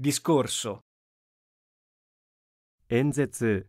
discorso 演説